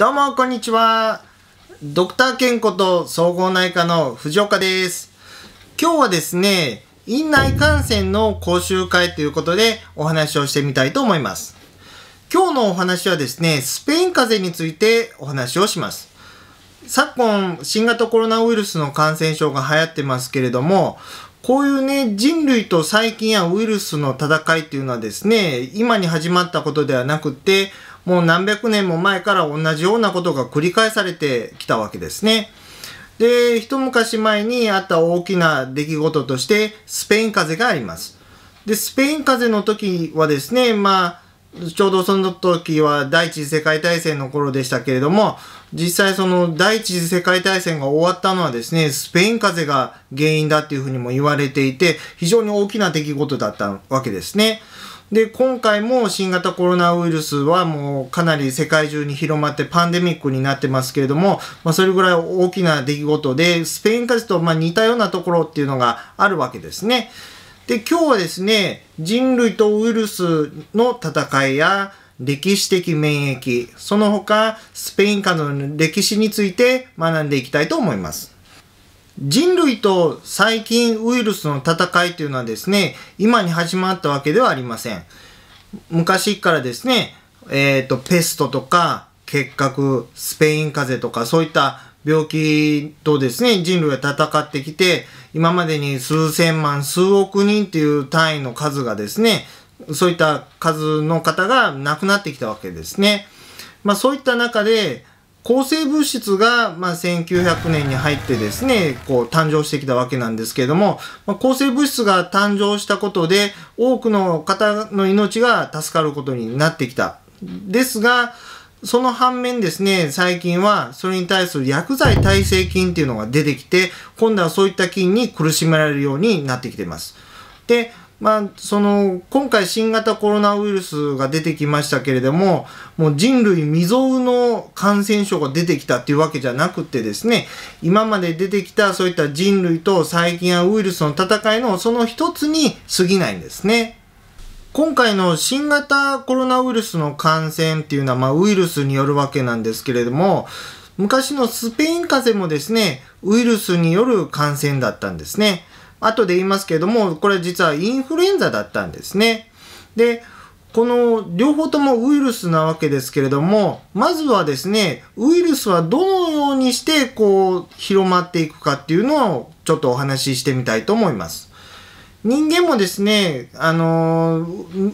どうも、こんにちは。ドクター健こと総合内科の藤岡です。今日はですね、院内感染の講習会ということでお話をしてみたいと思います。今日のお話はですね、スペイン風邪についてお話をします。昨今、新型コロナウイルスの感染症が流行ってますけれども、こういうね、人類と細菌やウイルスの戦いっていうのはですね、今に始まったことではなくて、もう何百年も前から同じようなことが繰り返されてきたわけですね。で、一昔前にあった大きな出来事として、スペイン風邪があります。で、スペイン風邪の時はですね、まあ、ちょうどその時は第一次世界大戦の頃でしたけれども、実際その第一次世界大戦が終わったのはですね、スペイン風邪が原因だっていうふうにも言われていて、非常に大きな出来事だったわけですね。で、今回も新型コロナウイルスはもうかなり世界中に広まってパンデミックになってますけれども、まあ、それぐらい大きな出来事で、スペイン風邪とま似たようなところっていうのがあるわけですね。で、今日はですね、人類とウイルスの戦いや、歴史的免疫、その他、スペイン風邪の歴史について学んでいきたいと思います。人類と細菌ウイルスの戦いというのはですね、今に始まったわけではありません。昔からですね、えっ、ー、と、ペストとか、結核、スペイン風邪とか、そういった病気とですね、人類が戦ってきて、今までに数千万、数億人という単位の数がですね、そういった数の方が亡くなってきたわけですね。まあそういった中で、抗生物質が、まあ、1900年に入ってですね、こう誕生してきたわけなんですけれども、まあ、抗生物質が誕生したことで多くの方の命が助かることになってきた。ですが、その反面ですね、最近はそれに対する薬剤耐性菌っていうのが出てきて、今度はそういった菌に苦しめられるようになってきています。で、まあ、その、今回新型コロナウイルスが出てきましたけれども、もう人類未曾有の感染症が出てきたっていうわけじゃなくてですね、今まで出てきたそういった人類と細菌やウイルスの戦いのその一つに過ぎないんですね。今回の新型コロナウイルスの感染っていうのは、まあ、ウイルスによるわけなんですけれども、昔のスペイン風邪もですね、ウイルスによる感染だったんですね。後で言いますけれども、これ実はインフルエンザだったんですね。で、この両方ともウイルスなわけですけれども、まずはですね、ウイルスはどのようにしてこう広まっていくかっていうのをちょっとお話ししてみたいと思います。人間もですね、あの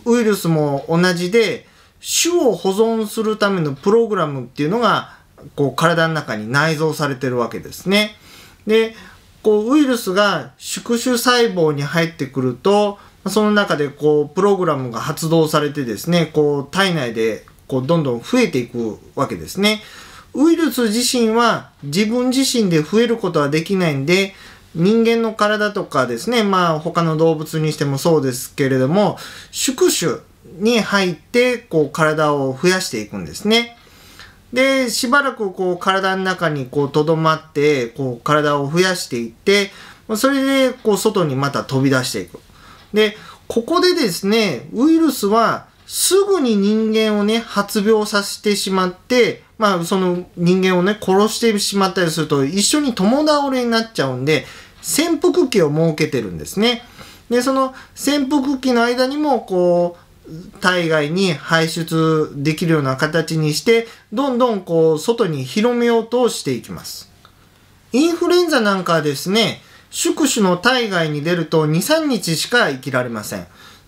ウイルスも同じで、種を保存するためのプログラムっていうのが、こう体の中に内蔵されてるわけですね。で、こうウイルスが宿主細胞に入ってくるとその中でこうプログラムが発動されてですねこう体内でこうどんどん増えていくわけですね。ウイルス自身は自分自身で増えることはできないんで人間の体とかですねまあ他の動物にしてもそうですけれども宿主に入ってこう体を増やしていくんですね。で、しばらくこう体の中にこう留まって、こう体を増やしていって、それでこう外にまた飛び出していく。で、ここでですね、ウイルスはすぐに人間をね、発病させてしまって、まあその人間をね、殺してしまったりすると一緒に共倒れになっちゃうんで、潜伏期を設けてるんですね。で、その潜伏期の間にもこう、体外に排出できるような形にして、どんどんこう、外に広めようとしていきます。インフルエンザなんかはですね、宿主の体外に出ると2、3日しか生きられません。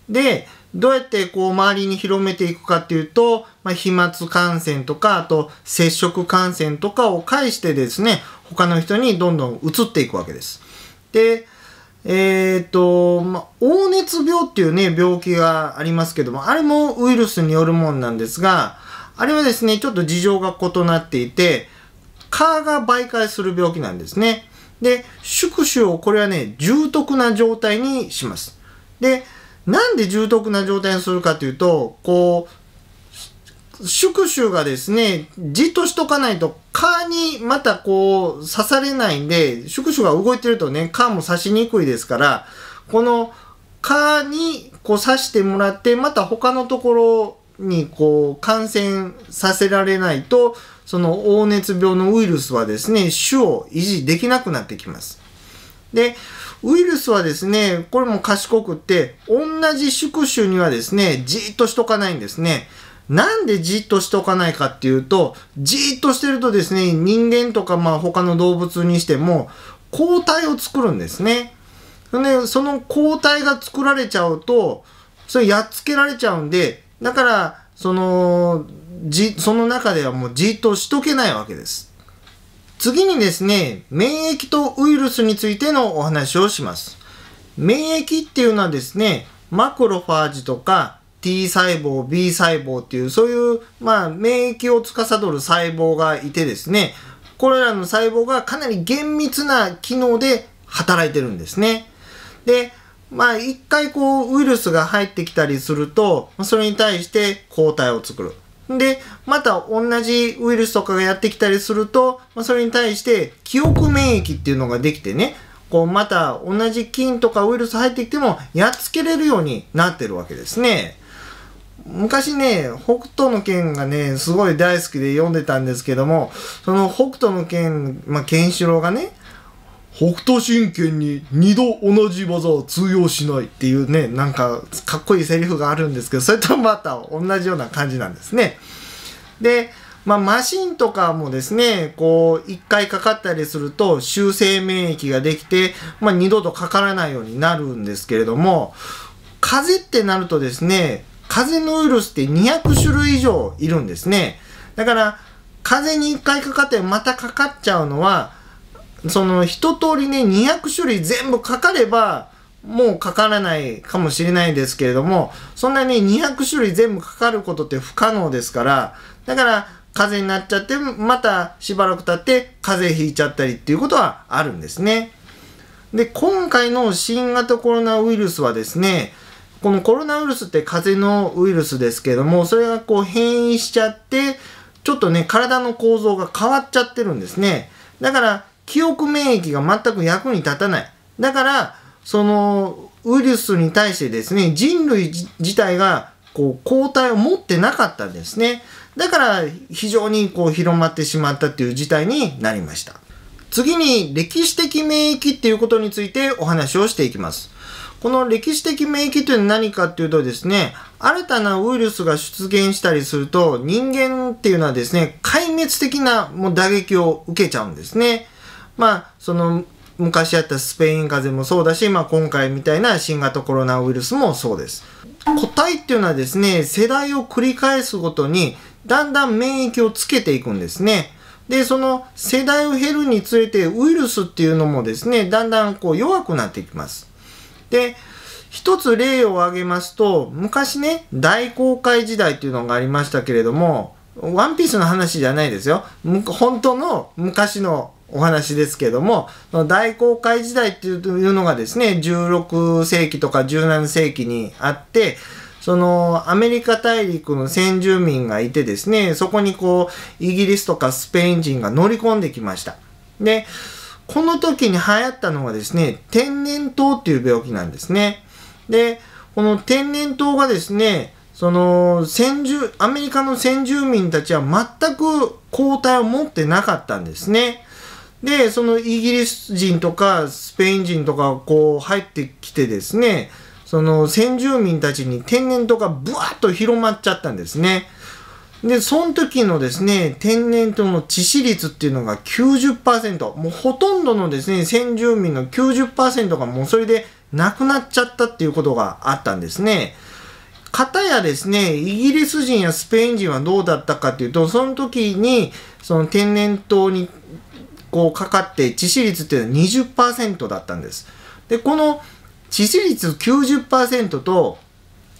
で、どうやってこう周りに広めていくかっていうと、まあ、飛沫感染とか、あと接触感染とかを介してですね、他の人にどんどん移っていくわけです。で、えっ、ー、と、まあ、黄熱病っていうね、病気がありますけども、あれもウイルスによるもんなんですが、あれはですね、ちょっと事情が異なっていて、蚊が媒介する病気なんですね。で、宿主をこれはね、重篤な状態にします。で、なんで重篤な状態にするかというと、こう、宿主がですね、じっとしとかないと、蚊にまたこう、刺されないんで、宿主が動いてるとね、蚊も刺しにくいですから、この蚊にこう刺してもらって、また他のところにこう、感染させられないと、その黄熱病のウイルスはですね、種を維持できなくなってきます。で、ウイルスはですね、これも賢くって、同じ宿主にはですね、じっとしとかないんですね。なんでじっとしておかないかっていうと、じっとしてるとですね、人間とかまあ他の動物にしても、抗体を作るんですね。で、その抗体が作られちゃうと、それやっつけられちゃうんで、だから、その、じ、その中ではもうじっとしとけないわけです。次にですね、免疫とウイルスについてのお話をします。免疫っていうのはですね、マクロファージとか T 細胞、B 細胞っていう、そういう、まあ、免疫を司る細胞がいてですね、これらの細胞がかなり厳密な機能で働いてるんですね。で、まあ、一回こう、ウイルスが入ってきたりすると、それに対して抗体を作る。で、また同じウイルスとかがやってきたりすると、まそれに対して記憶免疫っていうのができてね、こうまた同じ菌とかウイルス入ってきてもやっつけれるようになってるわけですね。昔ね、北斗の剣がね、すごい大好きで読んでたんですけども、その北斗の剣、まあ、ケンシロウがね、北斗神拳に二度同じ技は通用しないっていうね、なんかかっこいいセリフがあるんですけど、それとまた同じような感じなんですね。で、まあ、マシンとかもですね、こう、一回かかったりすると修正免疫ができて、まあ、二度とかからないようになるんですけれども、風邪ってなるとですね、風邪のウイルスって200種類以上いるんですね。だから、風邪に1回かかってまたかかっちゃうのは、その一通りね、200種類全部かかれば、もうかからないかもしれないですけれども、そんなに200種類全部かかることって不可能ですから、だから、風邪になっちゃって、またしばらく経って風邪ひいちゃったりっていうことはあるんですね。で、今回の新型コロナウイルスはですね、このコロナウイルスって風邪のウイルスですけども、それがこう変異しちゃって、ちょっとね、体の構造が変わっちゃってるんですね。だから、記憶免疫が全く役に立たない。だから、そのウイルスに対してですね、人類自体がこう抗体を持ってなかったんですね。だから非常にこう広まってしまったっていう事態になりました。次に歴史的免疫っていうことについてお話をしていきます。この歴史的免疫というのは何かっていうとですね、新たなウイルスが出現したりすると、人間っていうのはですね、壊滅的なもう打撃を受けちゃうんですね。まあ、その、昔あったスペイン風邪もそうだし、まあ、今回みたいな新型コロナウイルスもそうです。個体っていうのはですね、世代を繰り返すごとに、だんだん免疫をつけていくんですね。で、その世代を減るにつれてウイルスっていうのもですね、だんだんこう弱くなっていきます。で、一つ例を挙げますと、昔ね、大航海時代っていうのがありましたけれども、ワンピースの話じゃないですよ。本当の昔のお話ですけども、大航海時代っていうのがですね、16世紀とか17世紀にあって、そのアメリカ大陸の先住民がいてですね、そこにこう、イギリスとかスペイン人が乗り込んできました。で、この時に流行ったのがですね、天然痘っていう病気なんですね。で、この天然痘がですね、その先住、アメリカの先住民たちは全く抗体を持ってなかったんですね。で、そのイギリス人とかスペイン人とかこう入ってきてですね、その先住民たちに天然痘がブワーッと広まっちゃったんですね。で、その時のですね、天然痘の致死率っていうのが90%、もうほとんどのですね、先住民の90%がもうそれで亡くなっちゃったっていうことがあったんですね。かたやですね、イギリス人やスペイン人はどうだったかっていうと、その時に、その天然痘にこうかかって致死率っていうのは20%だったんです。で、この致死率90%と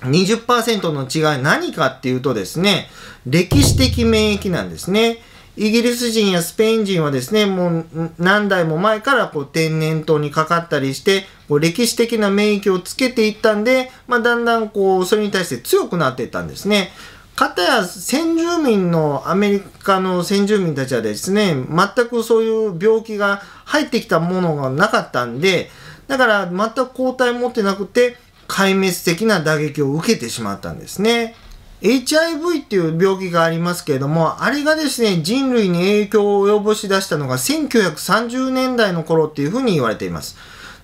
20%の違い何かっていうとですね、歴史的免疫なんですね。イギリス人やスペイン人はですね、もう何代も前からこう天然痘にかかったりして、こう歴史的な免疫をつけていったんで、まあ、だんだんこうそれに対して強くなっていったんですね。かたや先住民のアメリカの先住民たちはですね、全くそういう病気が入ってきたものがなかったんで、だから全く抗体持ってなくて、壊滅的な打撃を受けてしまったんですね。HIV っていう病気がありますけれども、あれがですね、人類に影響を及ぼし出したのが1930年代の頃っていうふうに言われています。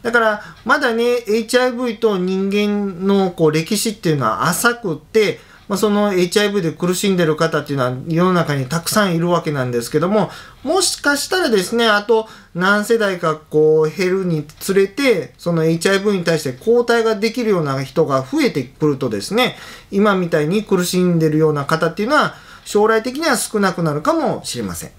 だから、まだね、HIV と人間のこう歴史っていうのは浅くって、まあ、その HIV で苦しんでる方っていうのは世の中にたくさんいるわけなんですけども、もしかしたらですね、あと何世代かこう減るにつれて、その HIV に対して抗体ができるような人が増えてくるとですね、今みたいに苦しんでるような方っていうのは将来的には少なくなるかもしれません。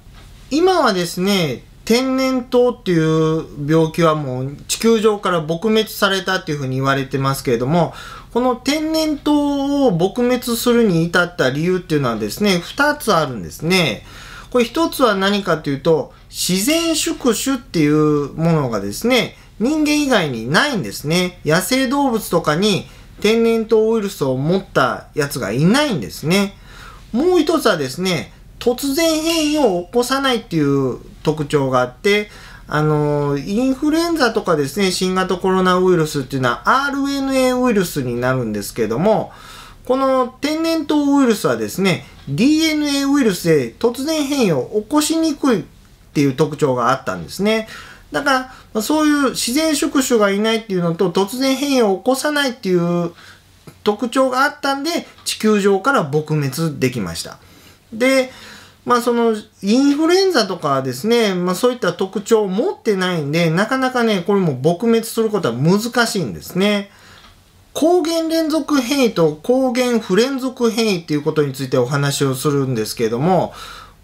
今はですね、天然痘っていう病気はもう地球上から撲滅されたっていうふうに言われてますけれども、この天然痘を撲滅するに至った理由っていうのはですね、2つあるんですね。これ1つは何かというと、自然宿主っていうものがですね、人間以外にないんですね。野生動物とかに天然痘ウイルスを持ったやつがいないんですね。もう一つはですね、突然変異を起こさないっていう特徴があって、あの、インフルエンザとかですね、新型コロナウイルスっていうのは RNA ウイルスになるんですけども、この天然痘ウイルスはですね、DNA ウイルスで突然変異を起こしにくいっていう特徴があったんですね。だから、そういう自然宿主がいないっていうのと突然変異を起こさないっていう特徴があったんで、地球上から撲滅できました。で、まあそのインフルエンザとかですね、まあそういった特徴を持ってないんで、なかなかね、これも撲滅することは難しいんですね。抗原連続変異と抗原不連続変異っていうことについてお話をするんですけども、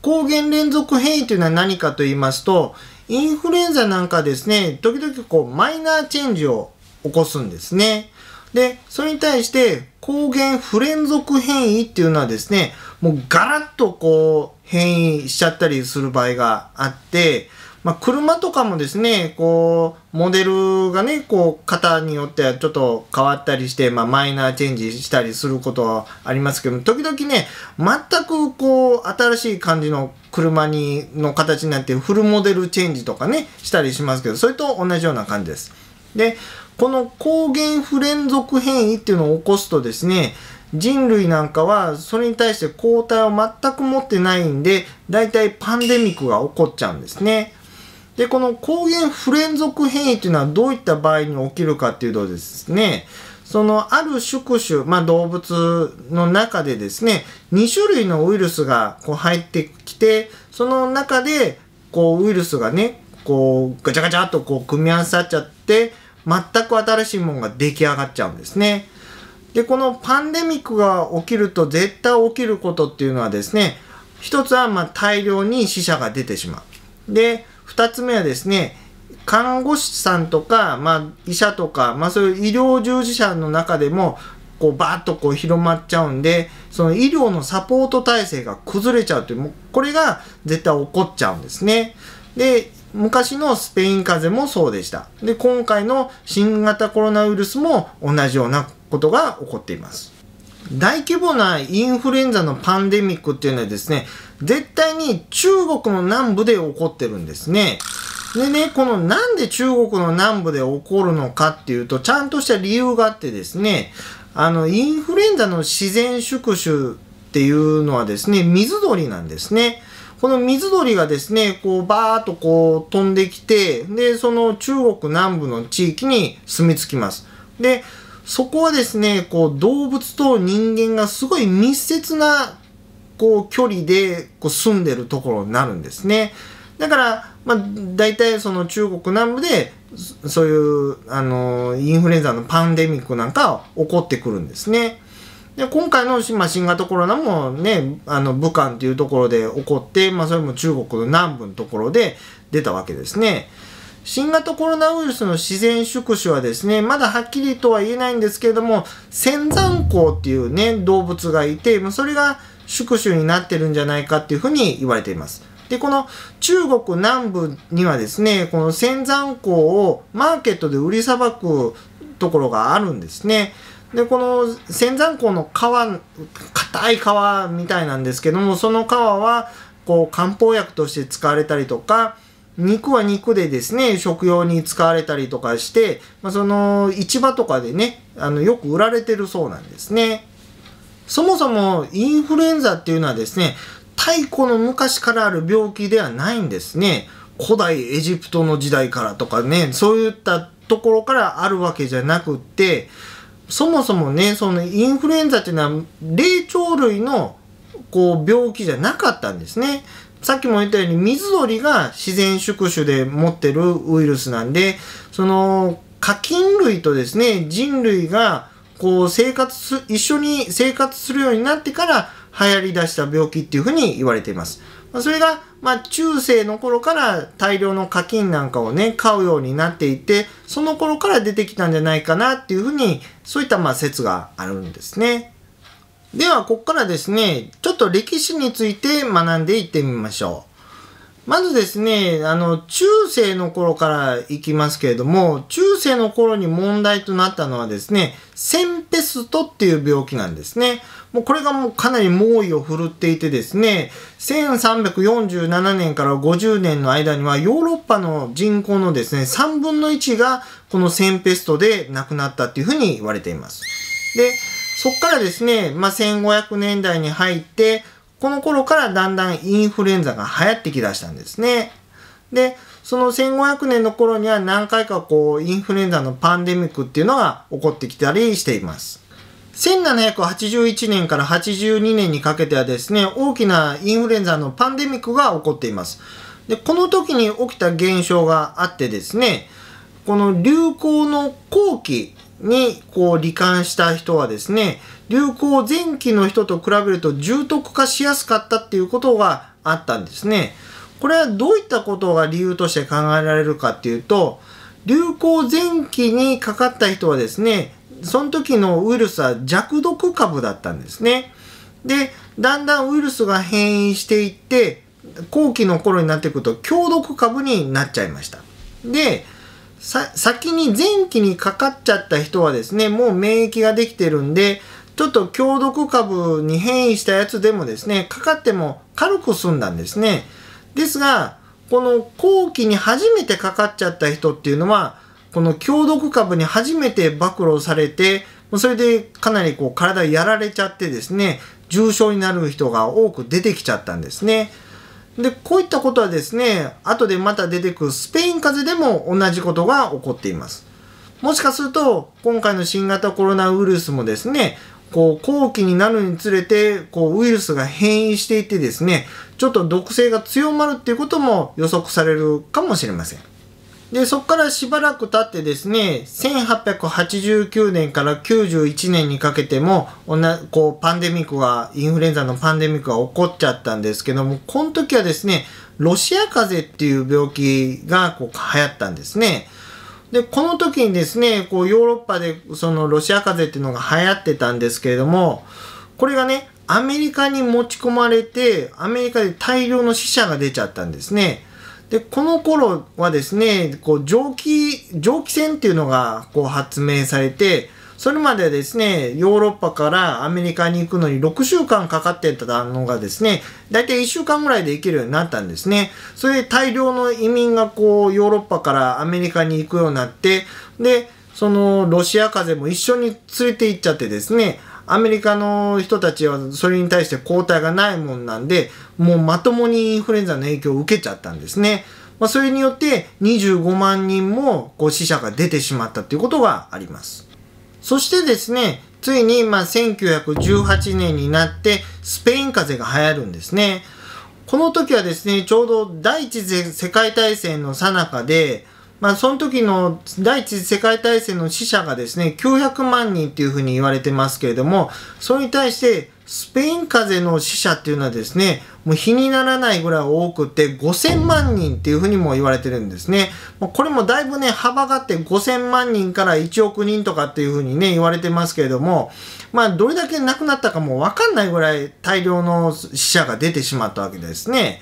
抗原連続変異というのは何かと言いますと、インフルエンザなんかですね、時々こうマイナーチェンジを起こすんですね。で、それに対して、抗原不連続変異っていうのはですね、もうガラッとこう変異しちゃったりする場合があって、まあ、車とかもですね、こう、モデルがね、こう、型によってはちょっと変わったりして、まあ、マイナーチェンジしたりすることはありますけども、時々ね、全くこう、新しい感じの車に、の形になって、フルモデルチェンジとかね、したりしますけど、それと同じような感じです。で、この抗原不連続変異っていうのを起こすとですね、人類なんかはそれに対して抗体を全く持ってないんで、大体パンデミックが起こっちゃうんですね。で、この抗原不連続変異っていうのはどういった場合に起きるかっていうとですね、そのある宿主、まあ、動物の中でですね、2種類のウイルスがこう入ってきて、その中でこうウイルスがね、こうガチャガチャっとこう組み合わさっちゃって、全く新しいものが出来上がっちゃうんですね。で、このパンデミックが起きると絶対起きることっていうのはですね、一つはま大量に死者が出てしまう。で、2つ目はですね、看護師さんとか、まあ、医者とか、まあ、そういう医療従事者の中でも、こう、バーッとこう広まっちゃうんで、その医療のサポート体制が崩れちゃうという、もうこれが絶対起こっちゃうんですね。で、昔のスペイン風邪もそうでした。で、今回の新型コロナウイルスも同じようなことが起こっています。大規模なインフルエンザのパンデミックっていうのはですね、絶対に中国の南部で起こってるんですね。でね、このなんで中国の南部で起こるのかっていうと、ちゃんとした理由があってですね、あの、インフルエンザの自然宿主っていうのはですね、水鳥なんですね。この水鳥がですね、こう、バーっとこう飛んできて、で、その中国南部の地域に住み着きます。で、そこはですね、こう、動物と人間がすごい密接な、こう、距離で、こう、住んでるところになるんですね。だから、まあ、大体その中国南部で、そういう、あの、インフルエンザのパンデミックなんか起こってくるんですね。で今回の、まあ、新型コロナもねあの武漢というところで起こって、まあ、それも中国の南部のところで出たわけですね。新型コロナウイルスの自然宿主はですね、まだはっきりとは言えないんですけれども、仙山港っていうね、動物がいて、それが宿主になってるんじゃないかっていうふうに言われています。で、この中国南部にはですね、この仙山港をマーケットで売りさばくところがあるんですね。でこの仙山港の川硬い川みたいなんですけどもその川はこう漢方薬として使われたりとか肉は肉でですね食用に使われたりとかして、まあ、その市場とかでねあのよく売られてるそうなんですねそもそもインフルエンザっていうのはですね太古の昔からある病気ではないんですね古代エジプトの時代からとかねそういったところからあるわけじゃなくってそもそもね、そのインフルエンザっていうのは、霊長類のこう病気じゃなかったんですね。さっきも言ったように、水鳥が自然宿主で持ってるウイルスなんで、その、課金類とですね、人類がこう生活す、一緒に生活するようになってから流行り出した病気っていうふうに言われています。それが、まあ、中世の頃から大量の課金なんかをね、買うようになっていて、その頃から出てきたんじゃないかなっていうふうに、そういったまあ説があるんですね。では、ここからですね、ちょっと歴史について学んでいってみましょう。まずですね、あの、中世の頃からいきますけれども、中世の頃に問題となったのはですね、センペストっていう病気なんですね。もうこれがもうかなり猛威を振るっていてですね、1347年から50年の間にはヨーロッパの人口のですね、3分の1がこのセンペストで亡くなったっていうふうに言われています。で、そこからですね、まあ、1500年代に入って、この頃からだんだんインフルエンザが流行ってきだしたんですね。で、その1500年の頃には何回かこうインフルエンザのパンデミックっていうのが起こってきたりしています。1781年から82年にかけてはですね、大きなインフルエンザのパンデミックが起こっています。で、この時に起きた現象があってですね、この流行の後期にこう罹患した人はですね、流行前期の人と比べると重篤化しやすかったっていうことがあったんですね。これはどういったことが理由として考えられるかっていうと、流行前期にかかった人はですね、その時のウイルスは弱毒株だったんですね。で、だんだんウイルスが変異していって、後期の頃になってくると強毒株になっちゃいました。で、さ、先に前期にかかっちゃった人はですね、もう免疫ができてるんで、ちょっと強毒株に変異したやつでもですね、かかっても軽く済んだんですね。ですが、この後期に初めてかかっちゃった人っていうのは、この強毒株に初めて暴露されて、それでかなりこう体やられちゃってですね、重症になる人が多く出てきちゃったんですね。で、こういったことはですね、後でまた出てくるスペイン風邪でも同じことが起こっています。もしかすると、今回の新型コロナウイルスもですね、こう、後期になるにつれて、こう、ウイルスが変異していってですね、ちょっと毒性が強まるっていうことも予測されるかもしれません。で、そこからしばらく経ってですね、1889年から91年にかけても、こう、パンデミックが、インフルエンザのパンデミックが起こっちゃったんですけども、この時はですね、ロシア風邪っていう病気がこう流行ったんですね。で、この時にですね、こう、ヨーロッパでそのロシア風邪っていうのが流行ってたんですけれども、これがね、アメリカに持ち込まれて、アメリカで大量の死者が出ちゃったんですね。で、この頃はですね、こう蒸気、蒸気船っていうのがこう発明されて、それまではですね、ヨーロッパからアメリカに行くのに6週間かかってたのがですね、だいたい1週間ぐらいで行けるようになったんですね。それで大量の移民がこうヨーロッパからアメリカに行くようになって、で、そのロシア風も一緒に連れて行っちゃってですね、アメリカの人たちはそれに対して抗体がないもんなんで、もうまともにインフルエンザの影響を受けちゃったんですね。まあ、それによって25万人もこう死者が出てしまったということがあります。そしてですね、ついにま1918年になってスペイン風邪が流行るんですね。この時はですね、ちょうど第一次世界大戦の最中で、まあ、その時の第一次世界大戦の死者がですね、900万人っていうふうに言われてますけれども、それに対して、スペイン風邪の死者っていうのはですね、もう比にならないぐらい多くて、5000万人っていうふうにも言われてるんですね。これもだいぶね、幅があって5000万人から1億人とかっていうふうにね、言われてますけれども、まあ、どれだけ亡くなったかもわかんないぐらい大量の死者が出てしまったわけですね。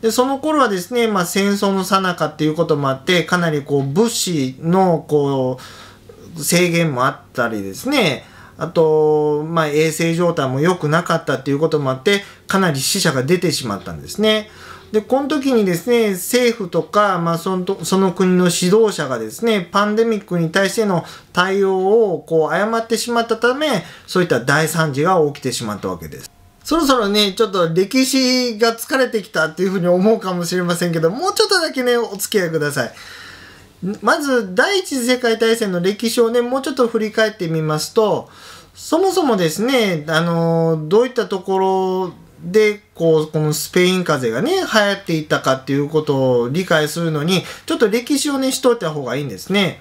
で、その頃はですね、まあ、戦争の最中っていうこともあって、かなりこう物資のこう制限もあったりですね、あと、まあ、衛生状態も良くなかったっていうこともあって、かなり死者が出てしまったんですね。で、この時にですね、政府とか、まあ、その、その国の指導者がですね、パンデミックに対しての対応を、こう、誤ってしまったため、そういった大惨事が起きてしまったわけです。そろそろね、ちょっと歴史が疲れてきたっていうふうに思うかもしれませんけど、もうちょっとだけね、お付き合いください。まず、第一次世界大戦の歴史をね、もうちょっと振り返ってみますと、そもそもですね、あの、どういったところで、こう、このスペイン風邪がね、流行っていたかっていうことを理解するのに、ちょっと歴史をね、しといた方がいいんですね。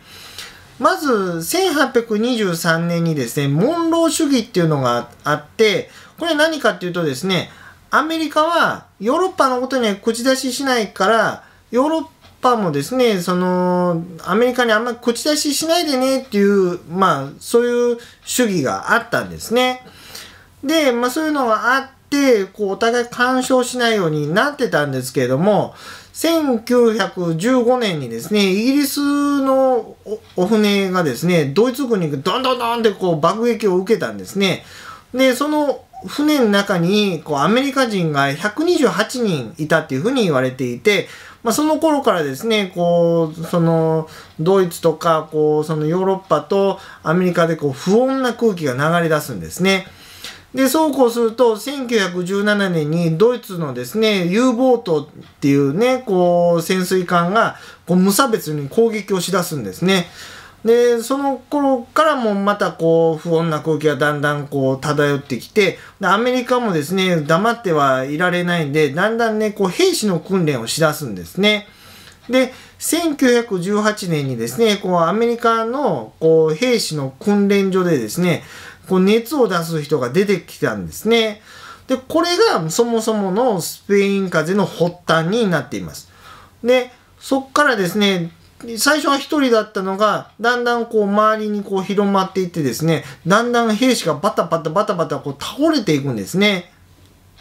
まず、1823年にですね、モンロー主義っていうのがあって、これ何かっていうとですね、アメリカはヨーロッパのことには口出ししないから、ヨーロッパもですね、その、アメリカにあんまり口出ししないでねっていう、まあ、そういう主義があったんですね。で、まあそういうのがあって、こう、お互い干渉しないようになってたんですけれども、1915年にですね、イギリスのお船がですね、ドイツ軍にどんどんどんってこう爆撃を受けたんですね。で、その船の中にこうアメリカ人が128人いたっていうふうに言われていて、まあ、その頃からですねこうそのドイツとかこうそのヨーロッパとアメリカでこう不穏な空気が流れ出すんですね。でそうこうすると1917年にドイツのですね U ボートっていうねこう潜水艦がこう無差別に攻撃をしだすんですね。で、その頃からもまたこう、不穏な空気がだんだんこう漂ってきて、でアメリカもですね、黙ってはいられないんで、だんだんね、こう、兵士の訓練をしだすんですね。で、1918年にですね、こう、アメリカのこう、兵士の訓練所でですね、こう、熱を出す人が出てきたんですね。で、これがそもそものスペイン風邪の発端になっています。で、そっからですね、最初は一人だったのが、だんだんこう周りにこう広まっていってですね、だんだん兵士がバタバタバタバタこう倒れていくんですね。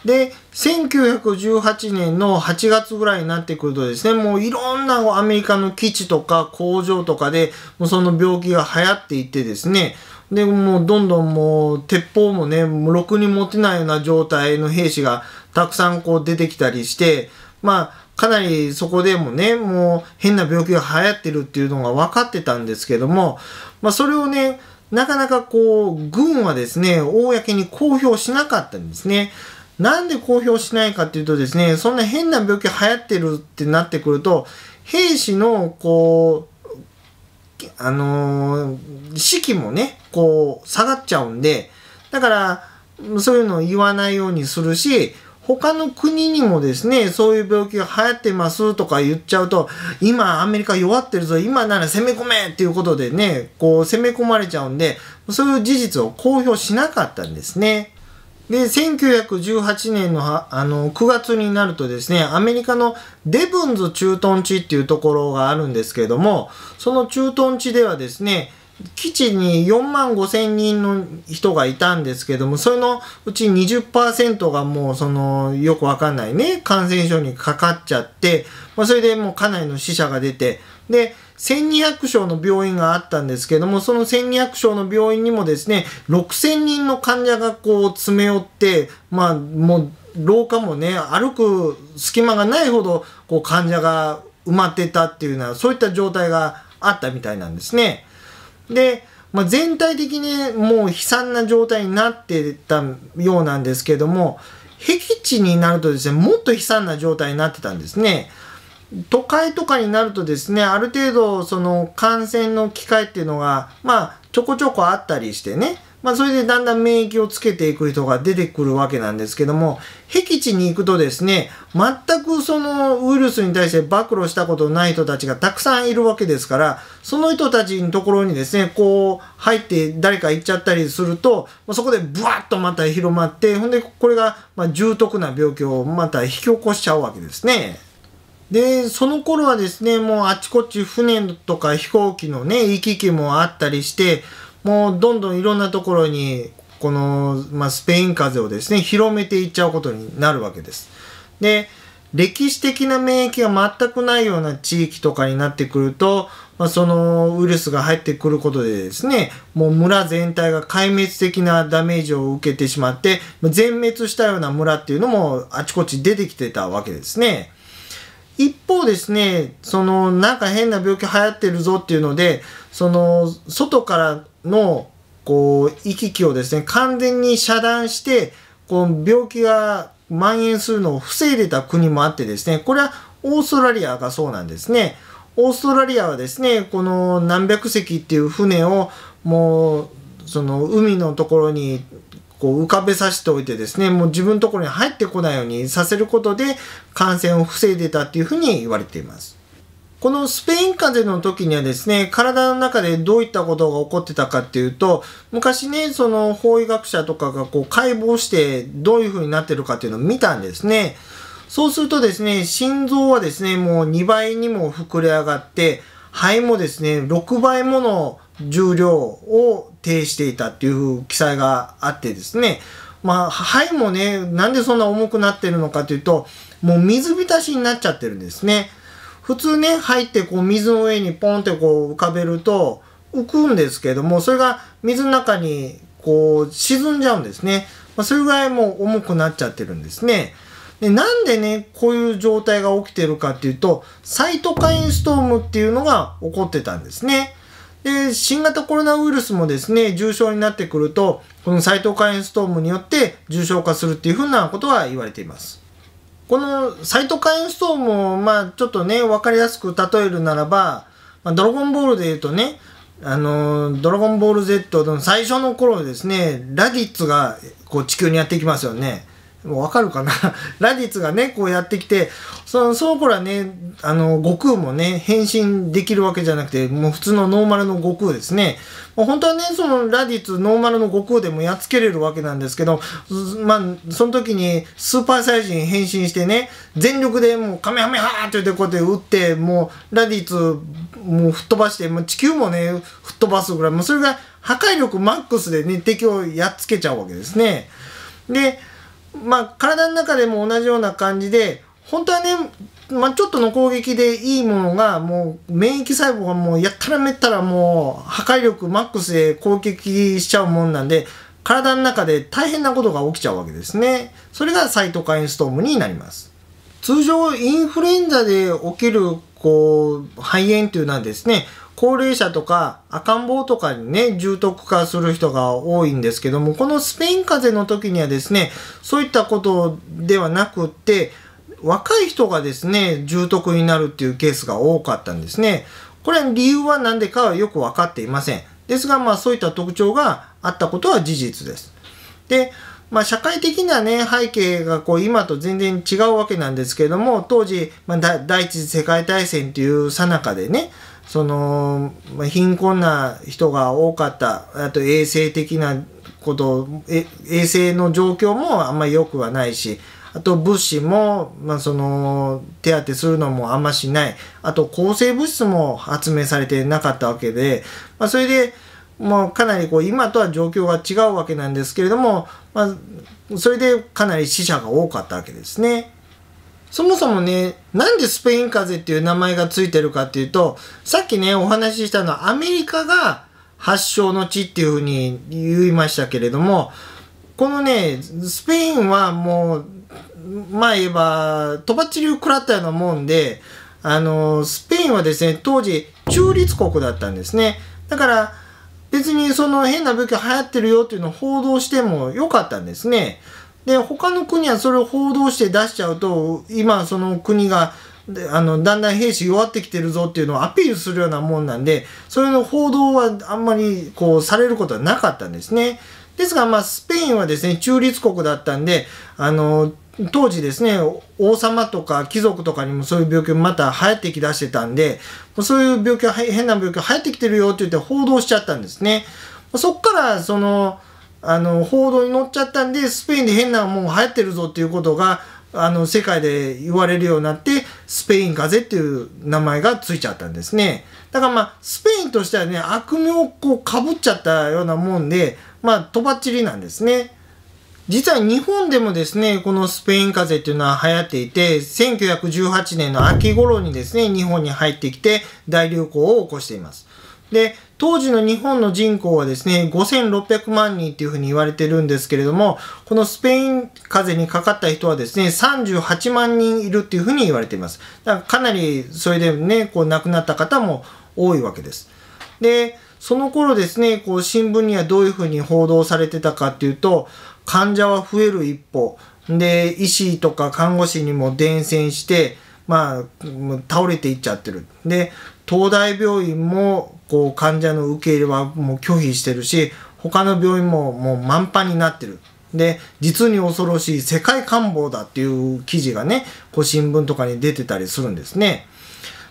で、1918年の8月ぐらいになってくるとですね、もういろんなアメリカの基地とか工場とかで、もうその病気が流行っていってですね、で、もうどんどんもう鉄砲もね、もうろくに持てないような状態の兵士がたくさんこう出てきたりして、まあ、かなりそこでもね、もう変な病気が流行ってるっていうのが分かってたんですけども、まあ、それをね、なかなかこう、軍はですね、公に公表しなかったんですね。なんで公表しないかっていうとですね、そんな変な病気流行ってるってなってくると、兵士の、こう、あのー、士気もね、こう、下がっちゃうんで、だから、そういうのを言わないようにするし、他の国にもですね、そういう病気が流行ってますとか言っちゃうと、今アメリカ弱ってるぞ、今なら攻め込めっていうことでね、こう攻め込まれちゃうんで、そういう事実を公表しなかったんですね。で、1918年のあの9月になるとですね、アメリカのデブンズ駐屯地っていうところがあるんですけれども、その駐屯地ではですね、基地に4万5千人の人がいたんですけども、それのうち20%がもうその、よくわかんないね、感染症にかかっちゃって、まあ、それでもうかなりの死者が出て、で、1200床の病院があったんですけども、その1200床の病院にもですね、6000人の患者がこう詰め寄って、まあもう廊下もね、歩く隙間がないほどこう患者が埋まってたっていうのは、そういった状態があったみたいなんですね。で、まあ、全体的にもう悲惨な状態になってたようなんですけども、僻地になるとですね、もっと悲惨な状態になってたんですね。都会とかになるとですね、ある程度その感染の機会っていうのが、まあ、ちょこちょこあったりしてね、まあ、それでだんだん免疫をつけていく人が出てくるわけなんですけども、僻地に行くとですね、全くそのウイルスに対して暴露したことない人たちがたくさんいるわけですから、その人たちのところにですね、こう入って誰か行っちゃったりすると、そこでブワッとまた広まって、ほんでこれがま重篤な病気をまた引き起こしちゃうわけですね。で、その頃はですね、もうあちこち船とか飛行機のね、行き来もあったりして、もうどんどんいろんなところにこの、まあ、スペイン風邪をですね広めていっちゃうことになるわけです。で歴史的な免疫が全くないような地域とかになってくると、まあ、そのウイルスが入ってくることでですねもう村全体が壊滅的なダメージを受けてしまって全滅したような村っていうのもあちこち出てきてたわけですね。一方ですねそのなんか変な病気流行ってるぞっていうのでその外からのこう行き来をですね完全に遮断してこの病気が蔓延するのを防いでた国もあってですねこれはオーストラリアがそうなんですね。オーストラリアはですねこの何百隻っていう船をもうその海のところにこう浮かべさせておいてですねもう自分のところに入ってこないようにさせることで感染を防いでたっていうふうに言われています。このスペイン風邪の時にはですね、体の中でどういったことが起こってたかっていうと、昔ね、その法医学者とかがこう解剖してどういう風になってるかっていうのを見たんですね。そうするとですね、心臓はですね、もう2倍にも膨れ上がって、肺もですね、6倍もの重量を呈していたっていう記載があってですね、まあ、肺もね、なんでそんな重くなってるのかというと、もう水浸しになっちゃってるんですね。普通ね入ってこう水の上にポンってこう浮かべると浮くんですけどもそれが水の中にこう沈んじゃうんですね、まあ、それぐらいもう重くなっちゃってるんですねでなんでねこういう状態が起きてるかっていうとサイトカインストームっていうのが起こってたんですねで新型コロナウイルスもですね重症になってくるとこのサイトカインストームによって重症化するっていうふうなことが言われていますこのサイトカインストームも、まあ、ちょっとね、わかりやすく例えるならば、まあ、ドラゴンボールで言うとね、あの、ドラゴンボール Z の最初の頃ですね、ラディッツがこう地球にやってきますよね。もうわかるかな ラディッツがね、こうやってきて、その、その頃はね、あの、悟空もね、変身できるわけじゃなくて、もう普通のノーマルの悟空ですね。もう本当はね、そのラディッツ、ノーマルの悟空でもやっつけれるわけなんですけど、まあ、その時にスーパーサイジン変身してね、全力でもうカメハメハーって言ってこうやって打って、もうラディッツ、もう吹っ飛ばして、もう地球もね、吹っ飛ばすぐらい、もうそれが破壊力マックスでね、敵をやっつけちゃうわけですね。で、まあ、体の中でも同じような感じで本当はね、まあ、ちょっとの攻撃でいいものがもう免疫細胞がもうやったらめったらもう破壊力マックスで攻撃しちゃうもんなんで体の中で大変なことが起きちゃうわけですね。それがサイトカインストームになります。通常インフルエンザで起きるこう肺炎というのはですね高齢者とか赤ん坊とかにね、重篤化する人が多いんですけども、このスペイン風邪の時にはですね、そういったことではなくって、若い人がですね、重篤になるっていうケースが多かったんですね。これは理由は何でかはよく分かっていません。ですが、まあそういった特徴があったことは事実です。で、まあ、社会的な、ね、背景がこう今と全然違うわけなんですけども当時、まあ、第一次世界大戦というさなかでねその貧困な人が多かったあと衛生的なこと衛生の状況もあんまり良くはないしあと物資も、まあ、その手当てするのもあんましないあと抗生物質も発明されてなかったわけで、まあ、それで、まあ、かなりこう今とは状況が違うわけなんですけれども、まあ、それでかなり死者が多かったわけですね。そもそもね、なんでスペイン風邪っていう名前がついてるかっていうと、さっきね、お話ししたのはアメリカが発祥の地っていうふうに言いましたけれども、このね、スペインはもう、まあ言えば、とばっちり食らったようなもんで、あの、スペインはですね、当時、中立国だったんですね。だから、別にその変な武器流行ってるよっていうのを報道してもよかったんですね。で他の国はそれを報道して出しちゃうと今その国があのだんだん兵士弱ってきてるぞっていうのをアピールするようなもんなんでそれの報道はあんまりこうされることはなかったんですね。ですがまあスペインはですね中立国だったんであの当時ですね王様とか貴族とかにもそういう病気また流行ってきだしてたんでそういう病気変な病気流行ってきてるよって言って報道しちゃったんですね。そっからそのあの、報道に載っちゃったんで、スペインで変なもん流行ってるぞっていうことが、あの、世界で言われるようになって、スペイン風邪っていう名前がついちゃったんですね。だからまあ、スペインとしてはね、悪名をこうかぶっちゃったようなもんで、まあ、とばっちりなんですね。実は日本でもですね、このスペイン風邪っていうのは流行っていて、1918年の秋頃にですね、日本に入ってきて大流行を起こしています。で、当時の日本の人口はですね、5600万人っていうふうに言われてるんですけれども、このスペイン風邪にかかった人はですね、38万人いるっていうふうに言われています。だからかなりそれでね、こう亡くなった方も多いわけです。で、その頃ですね、こう新聞にはどういうふうに報道されてたかっていうと、患者は増える一方、で、医師とか看護師にも伝染して、まあ、倒れていっちゃってる。で、東大病院もこう患者の受け入れはもう拒否してるし他の病院ももう満帆になってる。で実に恐ろしい世界官房だっていう記事がねこう新聞とかに出てたりするんですね。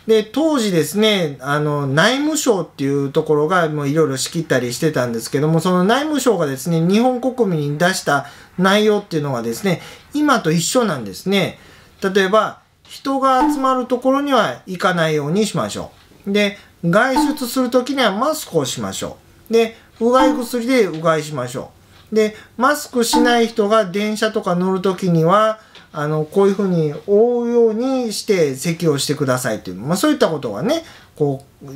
で当時ですねあの内務省っていうところがいろいろ仕切ったりしてたんですけどもその内務省がですね日本国民に出した内容っていうのがですね今と一緒なんですね。例えば人が集まるところには行かないようにしましょう。で、外出するときにはマスクをしましょう。で、うがい薬でうがいしましょう。で、マスクしない人が電車とか乗るときには、あの、こういうふうに覆うようにして咳をしてくださいっていう、まあそういったことがね、こう、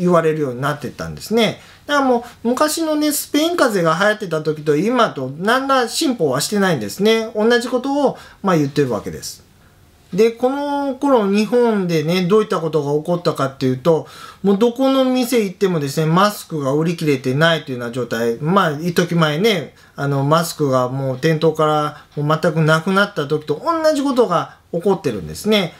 言われるようになってったんですね。だからもう、昔のね、スペイン風邪が流行ってた時と今と何ら進歩はしてないんですね。同じことを、まあ言ってるわけです。で、この頃日本でね、どういったことが起こったかっていうと、もうどこの店行ってもですね、マスクが売り切れてないというような状態。まあ、一時前ね、あの、マスクがもう店頭からもう全くなくなった時と同じことが起こってるんですね。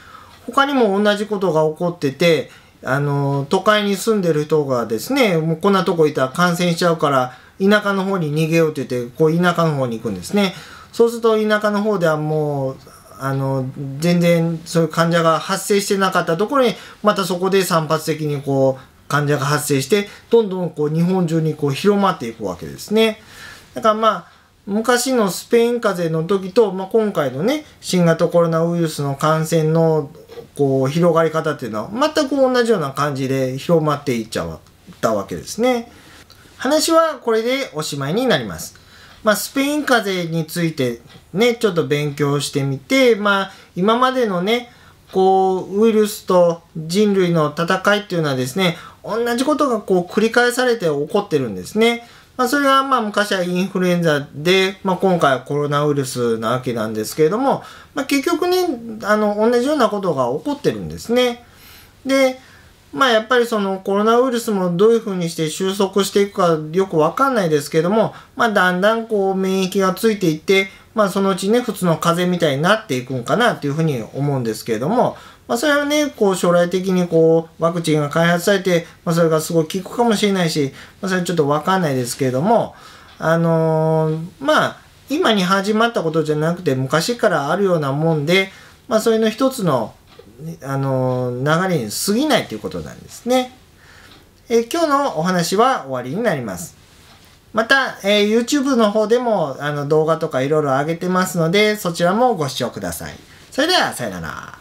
他にも同じことが起こってて、あの、都会に住んでる人がですね、もうこんなとこいたら感染しちゃうから、田舎の方に逃げようって言って、こう田舎の方に行くんですね。そうすると田舎の方ではもう、あの全然そういう患者が発生してなかったところにまたそこで散発的にこう患者が発生してどんどんこう日本中にこう広まっていくわけですね。だからまあ昔のスペイン風邪の時と、まあ、今回のね新型コロナウイルスの感染のこう広がり方っていうのは全く同じような感じで広まっていっちゃったわけですね。話はこれでおしまいになります。まあ、スペイン風邪についてね、ちょっと勉強してみて、まあ、今までのね、こう、ウイルスと人類の戦いっていうのはですね、同じことがこう繰り返されて起こってるんですね。まあ、それがまあ昔はインフルエンザで、まあ、今回はコロナウイルスなわけなんですけれども、まあ、結局ね、あの、同じようなことが起こってるんですね。で、まあやっぱりそのコロナウイルスもどういうふうにして収束していくかよくわかんないですけども、まあだんだんこう免疫がついていって、まあ、そのうちね、普通の風邪みたいになっていくんかなっていうふうに思うんですけれども、まあ、それはね、こう、将来的にこう、ワクチンが開発されて、まあ、それがすごい効くかもしれないし、まあ、それちょっとわかんないですけれども、あのー、まあ、今に始まったことじゃなくて、昔からあるようなもんで、まあ、それの一つの、あのー、流れに過ぎないということなんですね。え今日のお話は終わりになります。また、えー、YouTube の方でもあの動画とかいろいろ上げてますので、そちらもご視聴ください。それでは、さよなら。